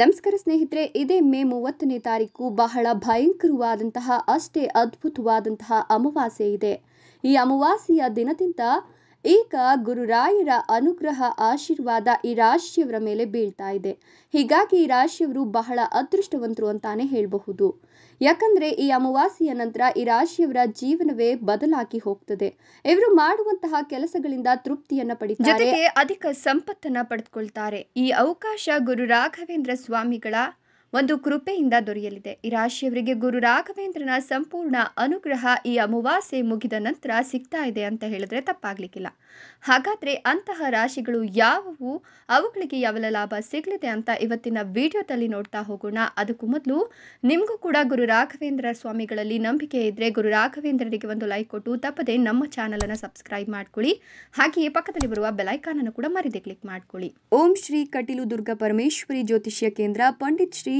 ನಮಸ್ಕಾರ ಸ್ನೇಹಿತರೆ ಇದೇ ಮೇ ಮೂವತ್ತನೇ ತಾರೀಕು ಬಹಳ ಭಯಂಕರವಾದಂತಹ ಅಷ್ಟೇ ಅದ್ಭುತವಾದಂತಹ ಅಮಾವಾಸ್ಯೆ ಇದೆ ಈ ಅಮಾವಾಸ್ಯೆಯ ದಿನದಿಂದ ಈಗ ಗುರುರಾಯರ ಅನುಗ್ರಹ ಆಶೀರ್ವಾದ ಈ ರಾಶಿಯವರ ಮೇಲೆ ಬೀಳ್ತಾ ಇದೆ ಹೀಗಾಗಿ ಈ ರಾಶಿಯವರು ಬಹಳ ಅದೃಷ್ಟವಂತರು ಅಂತಾನೆ ಹೇಳಬಹುದು ಯಾಕಂದ್ರೆ ಈ ಅಮಾವಾಸ್ಯೆಯ ನಂತರ ಈ ರಾಶಿಯವರ ಜೀವನವೇ ಬದಲಾಗಿ ಹೋಗ್ತದೆ ಇವರು ಮಾಡುವಂತಹ ಕೆಲಸಗಳಿಂದ ತೃಪ್ತಿಯನ್ನ ಪಡಿತಾರೆ ಅಧಿಕ ಸಂಪತ್ತನ್ನ ಪಡೆದುಕೊಳ್ತಾರೆ ಈ ಅವಕಾಶ ಗುರು ರಾಘವೇಂದ್ರ ಸ್ವಾಮಿಗಳ ಒಂದು ಕೃಪೆಯಿಂದ ದೊರೆಯಲಿದೆ ಈ ರಾಶಿಯವರಿಗೆ ಗುರು ರಾಘವೇಂದ್ರನ ಸಂಪೂರ್ಣ ಅನುಗ್ರಹ ಈ ಅಮಾವಾಸ್ಯೆ ಮುಗಿದ ನಂತರ ಸಿಗ್ತಾ ಇದೆ ಅಂತ ಹೇಳಿದ್ರೆ ತಪ್ಪಾಗ್ಲಿಕ್ಕಿಲ್ಲ ಹಾಗಾದ್ರೆ ಅಂತಹ ರಾಶಿಗಳು ಯಾವುವು ಅವುಗಳಿಗೆ ಯಾವೆಲ್ಲ ಲಾಭ ಸಿಗಲಿದೆ ಅಂತ ಇವತ್ತಿನ ವಿಡಿಯೋದಲ್ಲಿ ನೋಡ್ತಾ ಹೋಗೋಣ ಅದಕ್ಕೂ ಮೊದಲು ನಿಮಗೂ ಕೂಡ ಗುರು ರಾಘವೇಂದ್ರ ಸ್ವಾಮಿಗಳಲ್ಲಿ ನಂಬಿಕೆ ಇದ್ದರೆ ಗುರು ರಾಘವೇಂದ್ರರಿಗೆ ಒಂದು ಲೈಕ್ ಕೊಟ್ಟು ತಪ್ಪದೆ ನಮ್ಮ ಅನ್ನು ಸಬ್ಸ್ಕ್ರೈಬ್ ಮಾಡ್ಕೊಳ್ಳಿ ಹಾಗೆಯೇ ಪಕ್ಕದಲ್ಲಿ ಬರುವ ಬೆಲೈಕಾನ್ ಅನ್ನು ಕೂಡ ಮರಿದೆ ಕ್ಲಿಕ್ ಮಾಡ್ಕೊಳ್ಳಿ ಓಂ ಶ್ರೀ ಕಟೀಲು ದುರ್ಗಾ ಪರಮೇಶ್ವರಿ ಜ್ಯೋತಿಷ್ಯ ಕೇಂದ್ರ ಪಂಡಿತ್ ಶ್ರೀ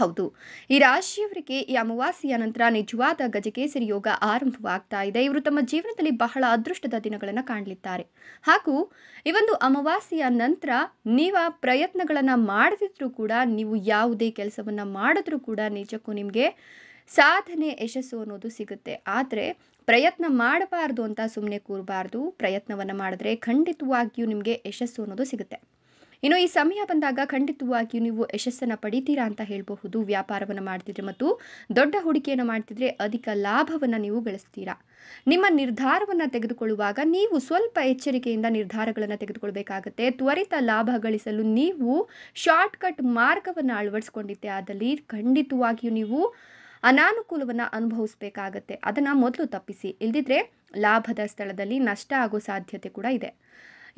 ಹೌದು ಈ ರಾಶಿಯವರಿಗೆ ಈ ಅಮಾವಾಸ್ಯೆಯ ನಂತರ ನಿಜವಾದ ಗಜಕೇಸರಿ ಯೋಗ ಆರಂಭವಾಗ್ತಾ ಇದೆ ಇವರು ತಮ್ಮ ಜೀವನದಲ್ಲಿ ಬಹಳ ಅದೃಷ್ಟದ ದಿನಗಳನ್ನು ಕಾಣಲಿದ್ದಾರೆ ಹಾಗೂ ಈ ಒಂದು ಅಮಾವಾಸ್ಯೆಯ ನಂತರ ನೀವು ಪ್ರಯತ್ನಗಳನ್ನು ಮಾಡದಿದ್ರೂ ಕೂಡ ನೀವು ಯಾವುದೇ ಕೆಲಸವನ್ನು ಮಾಡಿದ್ರೂ ಕೂಡ ನಿಜಕ್ಕೂ ನಿಮಗೆ ಸಾಧನೆ ಯಶಸ್ಸು ಅನ್ನೋದು ಸಿಗುತ್ತೆ ಆದರೆ ಪ್ರಯತ್ನ ಮಾಡಬಾರ್ದು ಅಂತ ಸುಮ್ಮನೆ ಕೂರಬಾರ್ದು ಪ್ರಯತ್ನವನ್ನು ಮಾಡಿದ್ರೆ ಖಂಡಿತವಾಗಿಯೂ ನಿಮಗೆ ಯಶಸ್ಸು ಅನ್ನೋದು ಸಿಗುತ್ತೆ ಇನ್ನು ಈ ಸಮಯ ಬಂದಾಗ ಖಂಡಿತವಾಗಿಯೂ ನೀವು ಯಶಸ್ಸನ್ನು ಪಡಿತೀರಾ ಅಂತ ಹೇಳಬಹುದು ವ್ಯಾಪಾರವನ್ನು ಮಾಡ್ತಿದ್ರೆ ಮತ್ತು ದೊಡ್ಡ ಹೂಡಿಕೆಯನ್ನು ಮಾಡ್ತಿದ್ರೆ ಅಧಿಕ ಲಾಭವನ್ನು ನೀವು ಗಳಿಸ್ತೀರಾ ನಿಮ್ಮ ನಿರ್ಧಾರವನ್ನು ತೆಗೆದುಕೊಳ್ಳುವಾಗ ನೀವು ಸ್ವಲ್ಪ ಎಚ್ಚರಿಕೆಯಿಂದ ನಿರ್ಧಾರಗಳನ್ನು ತೆಗೆದುಕೊಳ್ಬೇಕಾಗತ್ತೆ ತ್ವರಿತ ಲಾಭ ಗಳಿಸಲು ನೀವು ಶಾರ್ಟ್ಕಟ್ ಮಾರ್ಗವನ್ನು ಅಳವಡಿಸ್ಕೊಂಡಿದ್ದೆ ಆದಲ್ಲಿ ಖಂಡಿತವಾಗಿಯೂ ನೀವು ಅನಾನುಕೂಲವನ್ನು ಅನುಭವಿಸಬೇಕಾಗತ್ತೆ ಅದನ್ನು ಮೊದಲು ತಪ್ಪಿಸಿ ಇಲ್ದಿದ್ರೆ ಲಾಭದ ಸ್ಥಳದಲ್ಲಿ ನಷ್ಟ ಆಗೋ ಸಾಧ್ಯತೆ ಕೂಡ ಇದೆ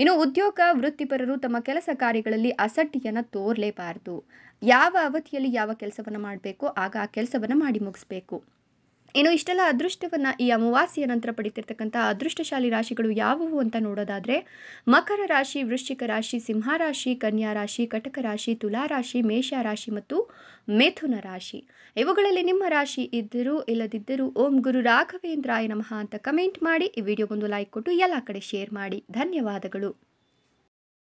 ಇನ್ನು ಉದ್ಯೋಗ ವೃತ್ತಿಪರರು ತಮ್ಮ ಕೆಲಸ ಕಾರ್ಯಗಳಲ್ಲಿ ಅಸಟ್ಟಿಯನ್ನು ತೋರಲೇಬಾರದು ಯಾವ ಅವಧಿಯಲ್ಲಿ ಯಾವ ಕೆಲಸವನ್ನು ಮಾಡಬೇಕು ಆಗ ಆ ಕೆಲಸವನ್ನು ಮಾಡಿ ಮುಗಿಸ್ಬೇಕು ಇನ್ನು ಇಷ್ಟೆಲ್ಲ ಅದೃಷ್ಟವನ್ನು ಈ ಅಮಾವಾಸ್ಯೆಯ ನಂತರ ಪಡಿತಿರ್ತಕ್ಕಂಥ ಅದೃಷ್ಟಶಾಲಿ ರಾಶಿಗಳು ಯಾವುವು ಅಂತ ನೋಡೋದಾದರೆ ಮಕರ ರಾಶಿ ವೃಶ್ಚಿಕ ರಾಶಿ ಸಿಂಹ ರಾಶಿ ಕನ್ಯಾ ರಾಶಿ ಕಟಕ ರಾಶಿ ತುಲಾ ರಾಶಿ ಮೇಷ ರಾಶಿ ಮತ್ತು ಮೇಥುನ ರಾಶಿ ಇವುಗಳಲ್ಲಿ ನಿಮ್ಮ ರಾಶಿ ಇದ್ದರೂ ಇಲ್ಲದಿದ್ದರೂ ಓಂ ಗುರು ರಾಘವೇಂದ್ರಾಯ ನಮಃ ಅಂತ ಕಮೆಂಟ್ ಮಾಡಿ ಈ ವಿಡಿಯೋಗೊಂದು ಲೈಕ್ ಕೊಟ್ಟು ಎಲ್ಲ ಕಡೆ ಶೇರ್ ಮಾಡಿ ಧನ್ಯವಾದಗಳು